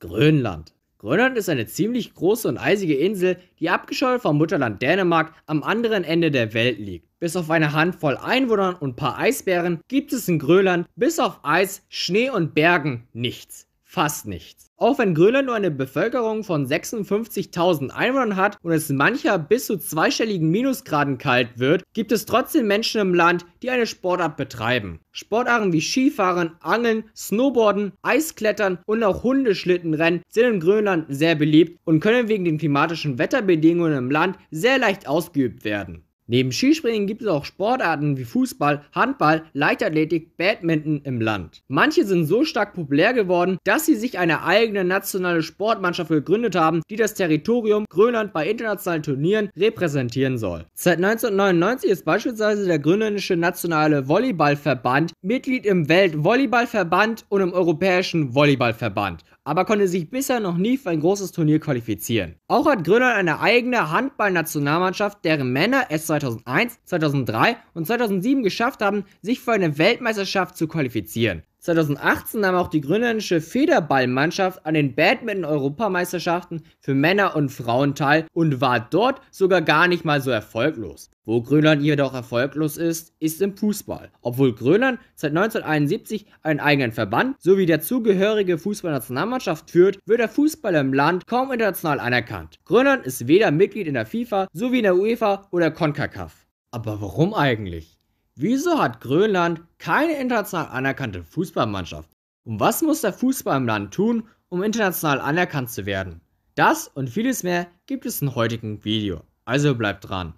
Grönland. Grönland ist eine ziemlich große und eisige Insel, die abgeschottet vom Mutterland Dänemark am anderen Ende der Welt liegt. Bis auf eine Handvoll Einwohnern und ein paar Eisbären gibt es in Grönland bis auf Eis, Schnee und Bergen nichts fast nichts. Auch wenn Grönland nur eine Bevölkerung von 56.000 Einwohnern hat und es mancher bis zu zweistelligen Minusgraden kalt wird, gibt es trotzdem Menschen im Land, die eine Sportart betreiben. Sportarten wie Skifahren, Angeln, Snowboarden, Eisklettern und auch Hundeschlittenrennen sind in Grönland sehr beliebt und können wegen den klimatischen Wetterbedingungen im Land sehr leicht ausgeübt werden. Neben Skispringen gibt es auch Sportarten wie Fußball, Handball, Leichtathletik, Badminton im Land. Manche sind so stark populär geworden, dass sie sich eine eigene nationale Sportmannschaft gegründet haben, die das Territorium Grönland bei internationalen Turnieren repräsentieren soll. Seit 1999 ist beispielsweise der grönländische nationale Volleyballverband Mitglied im Weltvolleyballverband und im europäischen Volleyballverband aber konnte sich bisher noch nie für ein großes Turnier qualifizieren. Auch hat Grönland eine eigene Handballnationalmannschaft, deren Männer es seit 2001, 2003 und 2007 geschafft haben, sich für eine Weltmeisterschaft zu qualifizieren. 2018 nahm auch die grönländische Federballmannschaft an den Badminton-Europameisterschaften für Männer und Frauen teil und war dort sogar gar nicht mal so erfolglos. Wo Grönland jedoch erfolglos ist, ist im Fußball. Obwohl Grönland seit 1971 einen eigenen Verband sowie der zugehörige Fußballnationalmannschaft führt, wird der Fußball im Land kaum international anerkannt. Grönland ist weder Mitglied in der FIFA sowie in der UEFA oder CONCACAF. Aber warum eigentlich? Wieso hat Grönland keine international anerkannte Fußballmannschaft? Und was muss der Fußball im Land tun, um international anerkannt zu werden? Das und vieles mehr gibt es im heutigen Video, also bleibt dran.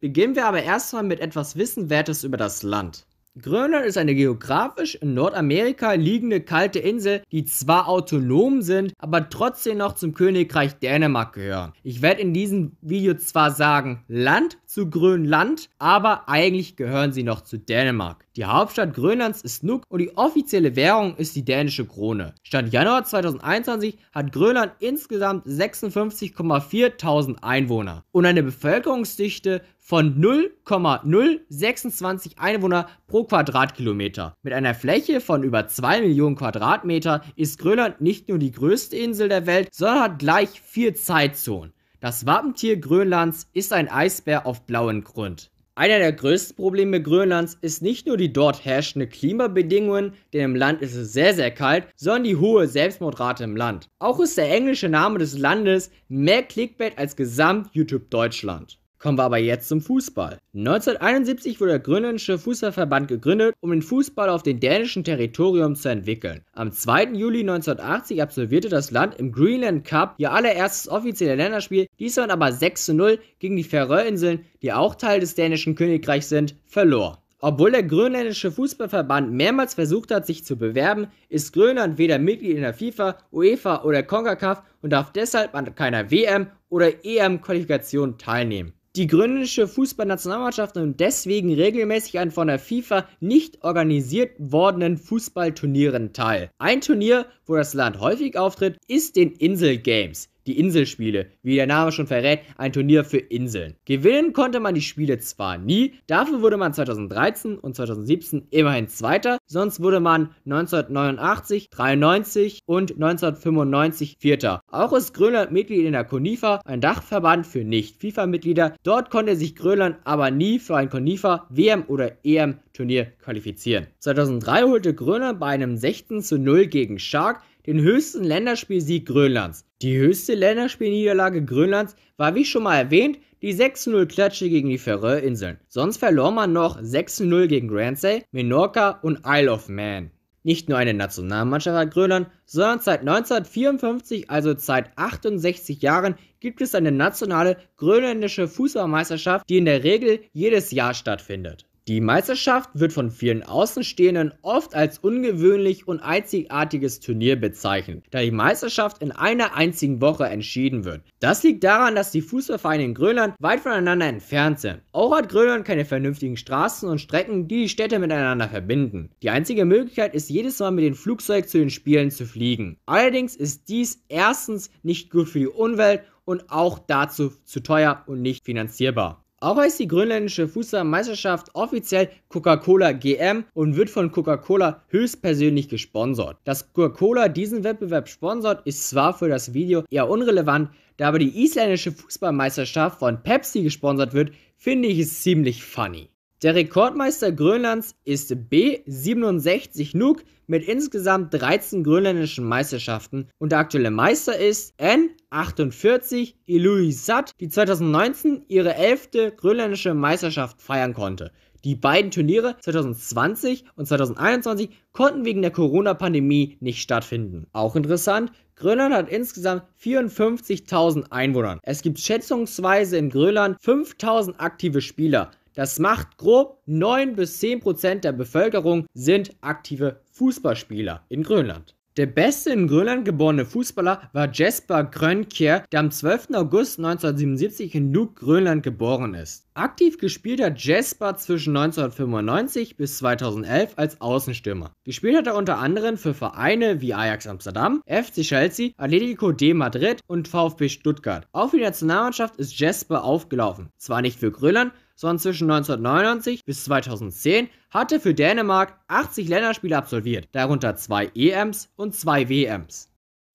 Beginnen wir aber erstmal mit etwas Wissenwertes über das Land. Grönland ist eine geografisch in Nordamerika liegende kalte Insel, die zwar autonom sind, aber trotzdem noch zum Königreich Dänemark gehören. Ich werde in diesem Video zwar sagen Land zu Grönland, aber eigentlich gehören sie noch zu Dänemark. Die Hauptstadt Grönlands ist Nuuk und die offizielle Währung ist die dänische Krone. Stand Januar 2021 hat Grönland insgesamt 56,4000 Einwohner und eine Bevölkerungsdichte von 0,026 Einwohner pro Quadratkilometer. Mit einer Fläche von über 2 Millionen Quadratmeter ist Grönland nicht nur die größte Insel der Welt, sondern hat gleich vier Zeitzonen. Das Wappentier Grönlands ist ein Eisbär auf blauem Grund. Einer der größten Probleme Grönlands ist nicht nur die dort herrschende Klimabedingungen, denn im Land ist es sehr sehr kalt, sondern die hohe Selbstmordrate im Land. Auch ist der englische Name des Landes mehr Clickbait als gesamt YouTube Deutschland. Kommen wir aber jetzt zum Fußball. 1971 wurde der Grönländische Fußballverband gegründet, um den Fußball auf dem dänischen Territorium zu entwickeln. Am 2. Juli 1980 absolvierte das Land im Greenland Cup ihr allererstes offizielle Länderspiel, diesmal aber 6 0 gegen die Färöerinseln, die auch Teil des dänischen Königreichs sind, verlor. Obwohl der grönländische Fußballverband mehrmals versucht hat, sich zu bewerben, ist Grönland weder Mitglied in der FIFA, UEFA oder CONCACAF und darf deshalb an keiner WM oder EM-Qualifikation teilnehmen die grönländische Fußballnationalmannschaft nimmt deswegen regelmäßig an von der FIFA nicht organisiert wordenen Fußballturnieren teil. Ein Turnier, wo das Land häufig auftritt, ist den Insel Games die Inselspiele, wie der Name schon verrät, ein Turnier für Inseln. Gewinnen konnte man die Spiele zwar nie, dafür wurde man 2013 und 2017 immerhin Zweiter, sonst wurde man 1989, 93 und 1995 Vierter. Auch ist Grönland Mitglied in der Konifa, ein Dachverband für Nicht-FIFA-Mitglieder. Dort konnte sich Grönland aber nie für ein Konifa WM oder EM Turnier qualifizieren. 2003 holte Grönland bei einem 16 zu 0 gegen Shark den höchsten Länderspielsieg Grönlands. Die höchste Länderspielniederlage Grönlands war wie schon mal erwähnt die 6-0-Klatsche gegen die Färöerinseln. Sonst verlor man noch 6-0 gegen Guernsey, Menorca und Isle of Man. Nicht nur eine Nationalmannschaft hat Grönland, sondern seit 1954, also seit 68 Jahren, gibt es eine nationale grönländische Fußballmeisterschaft, die in der Regel jedes Jahr stattfindet. Die Meisterschaft wird von vielen Außenstehenden oft als ungewöhnlich und einzigartiges Turnier bezeichnet, da die Meisterschaft in einer einzigen Woche entschieden wird. Das liegt daran, dass die Fußballvereine in Grönland weit voneinander entfernt sind. Auch hat Grönland keine vernünftigen Straßen und Strecken, die die Städte miteinander verbinden. Die einzige Möglichkeit ist jedes Mal mit dem Flugzeug zu den Spielen zu fliegen. Allerdings ist dies erstens nicht gut für die Umwelt und auch dazu zu teuer und nicht finanzierbar. Auch heißt die grönländische Fußballmeisterschaft offiziell Coca-Cola GM und wird von Coca-Cola höchstpersönlich gesponsert. Dass Coca-Cola diesen Wettbewerb sponsert, ist zwar für das Video eher unrelevant, da aber die isländische Fußballmeisterschaft von Pepsi gesponsert wird, finde ich es ziemlich funny. Der Rekordmeister Grönlands ist B67 Nuuk mit insgesamt 13 grönländischen Meisterschaften und der aktuelle Meister ist N48 Iluissat, die 2019 ihre 11. grönländische Meisterschaft feiern konnte. Die beiden Turniere 2020 und 2021 konnten wegen der Corona-Pandemie nicht stattfinden. Auch interessant, Grönland hat insgesamt 54.000 Einwohner. Es gibt schätzungsweise in Grönland 5.000 aktive Spieler. Das macht grob 9 bis 10 Prozent der Bevölkerung sind aktive Fußballspieler in Grönland. Der beste in Grönland geborene Fußballer war Jesper Grönkjær, der am 12. August 1977 in Nuuk, Grönland geboren ist. Aktiv gespielt hat Jesper zwischen 1995 bis 2011 als Außenstürmer. Gespielt hat er unter anderem für Vereine wie Ajax Amsterdam, FC Chelsea, Atletico de Madrid und VfB Stuttgart. Auch für die Nationalmannschaft ist Jesper aufgelaufen. Zwar nicht für Grönland, sondern zwischen 1999 bis 2010 hatte für Dänemark 80 Länderspiele absolviert, darunter zwei EMs und zwei WMs.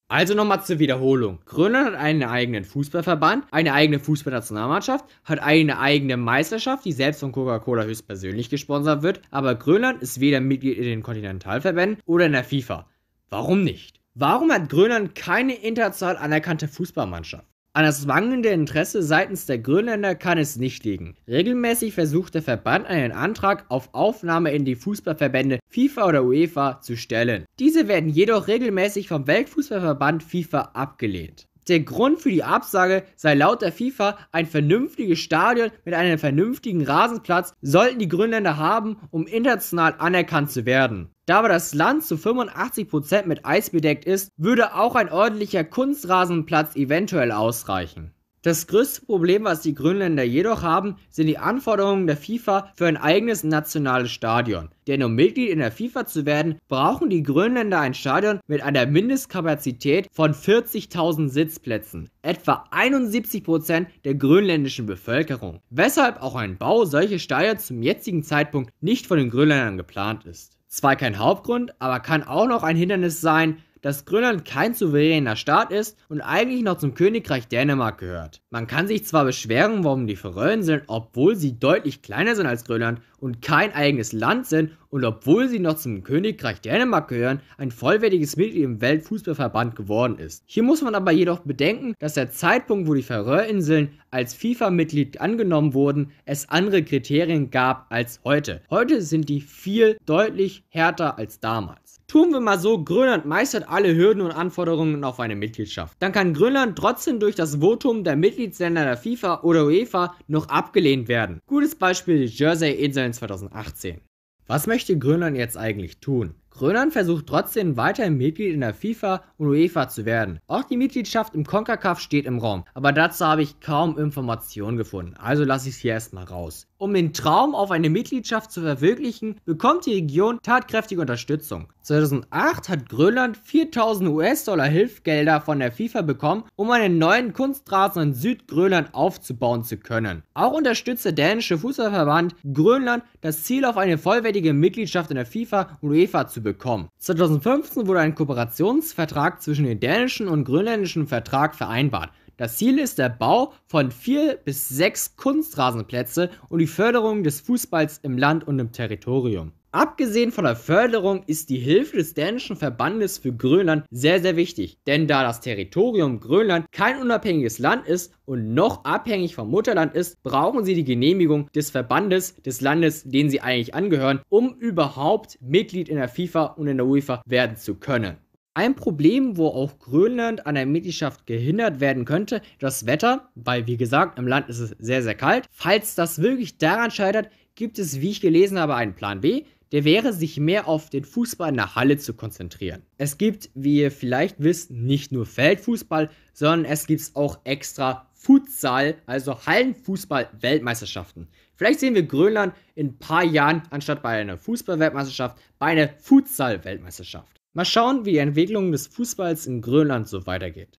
Also nochmal zur Wiederholung. Grönland hat einen eigenen Fußballverband, eine eigene Fußballnationalmannschaft, hat eine eigene Meisterschaft, die selbst von Coca-Cola höchstpersönlich gesponsert wird, aber Grönland ist weder Mitglied in den Kontinentalverbänden oder in der FIFA. Warum nicht? Warum hat Grönland keine international anerkannte Fußballmannschaft? An das mangelnde Interesse seitens der Grönländer kann es nicht liegen. Regelmäßig versucht der Verband einen Antrag auf Aufnahme in die Fußballverbände FIFA oder UEFA zu stellen. Diese werden jedoch regelmäßig vom Weltfußballverband FIFA abgelehnt. Der Grund für die Absage sei laut der FIFA ein vernünftiges Stadion mit einem vernünftigen Rasenplatz sollten die Grönländer haben, um international anerkannt zu werden. Da aber das Land zu 85% mit Eis bedeckt ist, würde auch ein ordentlicher Kunstrasenplatz eventuell ausreichen. Das größte Problem, was die Grönländer jedoch haben, sind die Anforderungen der FIFA für ein eigenes nationales Stadion. Denn um Mitglied in der FIFA zu werden, brauchen die Grönländer ein Stadion mit einer Mindestkapazität von 40.000 Sitzplätzen, etwa 71% der grönländischen Bevölkerung, weshalb auch ein Bau solcher Stadions zum jetzigen Zeitpunkt nicht von den Grönländern geplant ist. Zwar kein Hauptgrund, aber kann auch noch ein Hindernis sein, dass Grönland kein souveräner Staat ist und eigentlich noch zum Königreich Dänemark gehört. Man kann sich zwar beschweren, warum die Färöer sind, obwohl sie deutlich kleiner sind als Grönland und kein eigenes Land sind und obwohl sie noch zum Königreich Dänemark gehören, ein vollwertiges Mitglied im Weltfußballverband geworden ist. Hier muss man aber jedoch bedenken, dass der Zeitpunkt, wo die Färöerinseln als FIFA-Mitglied angenommen wurden, es andere Kriterien gab als heute. Heute sind die viel deutlich härter als damals. Tun wir mal so, Grönland meistert alle Hürden und Anforderungen auf eine Mitgliedschaft. Dann kann Grönland trotzdem durch das Votum der Mitglieder Mitgliedsländer der FIFA oder UEFA noch abgelehnt werden. Gutes Beispiel die Jersey-Inseln 2018. Was möchte Grönland jetzt eigentlich tun? Grönland versucht trotzdem weiterhin Mitglied in der FIFA und UEFA zu werden. Auch die Mitgliedschaft im CONCACAF steht im Raum, aber dazu habe ich kaum Informationen gefunden, also lasse ich es hier erstmal raus. Um den Traum auf eine Mitgliedschaft zu verwirklichen, bekommt die Region tatkräftige Unterstützung. 2008 hat Grönland 4000 US-Dollar Hilfsgelder von der FIFA bekommen, um einen neuen Kunstrasen in Südgrönland aufzubauen zu können. Auch unterstützt der dänische Fußballverband Grönland das Ziel auf eine vollwertige Mitgliedschaft in der FIFA und UEFA zu bekommen. 2015 wurde ein Kooperationsvertrag zwischen dem dänischen und grönländischen Vertrag vereinbart. Das Ziel ist der Bau von vier bis sechs Kunstrasenplätze und die Förderung des Fußballs im Land und im Territorium. Abgesehen von der Förderung ist die Hilfe des dänischen Verbandes für Grönland sehr, sehr wichtig, denn da das Territorium Grönland kein unabhängiges Land ist und noch abhängig vom Mutterland ist, brauchen sie die Genehmigung des Verbandes des Landes, den sie eigentlich angehören, um überhaupt Mitglied in der FIFA und in der UEFA werden zu können. Ein Problem, wo auch Grönland an der Mitgliedschaft gehindert werden könnte, das Wetter, weil wie gesagt, im Land ist es sehr, sehr kalt. Falls das wirklich daran scheitert, gibt es, wie ich gelesen habe, einen Plan B. Der wäre, sich mehr auf den Fußball in der Halle zu konzentrieren. Es gibt, wie ihr vielleicht wisst, nicht nur Feldfußball, sondern es gibt auch extra Futsal, also Hallenfußball-Weltmeisterschaften. Vielleicht sehen wir Grönland in ein paar Jahren anstatt bei einer Fußball-Weltmeisterschaft bei einer Futsal-Weltmeisterschaft. Mal schauen, wie die Entwicklung des Fußballs in Grönland so weitergeht.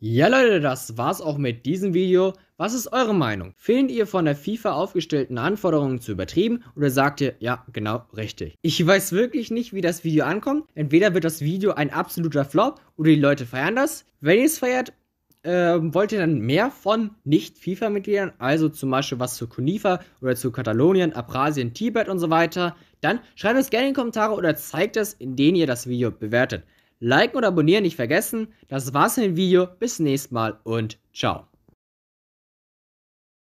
Ja Leute, das war's auch mit diesem Video. Was ist eure Meinung? Findet ihr von der FIFA aufgestellten Anforderungen zu übertrieben oder sagt ihr, ja, genau, richtig? Ich weiß wirklich nicht, wie das Video ankommt. Entweder wird das Video ein absoluter Flop oder die Leute feiern das. Wenn ihr es feiert, ähm, ihr dann mehr von Nicht-FIFA-Mitgliedern, also zum Beispiel was zu Kunifa oder zu Katalonien, Abrasien, Tibet und so weiter, dann schreibt es gerne in die Kommentare oder zeigt es, indem ihr das Video bewertet. Liken und abonnieren nicht vergessen. Das war's mit dem Video. Bis nächstes Mal und ciao.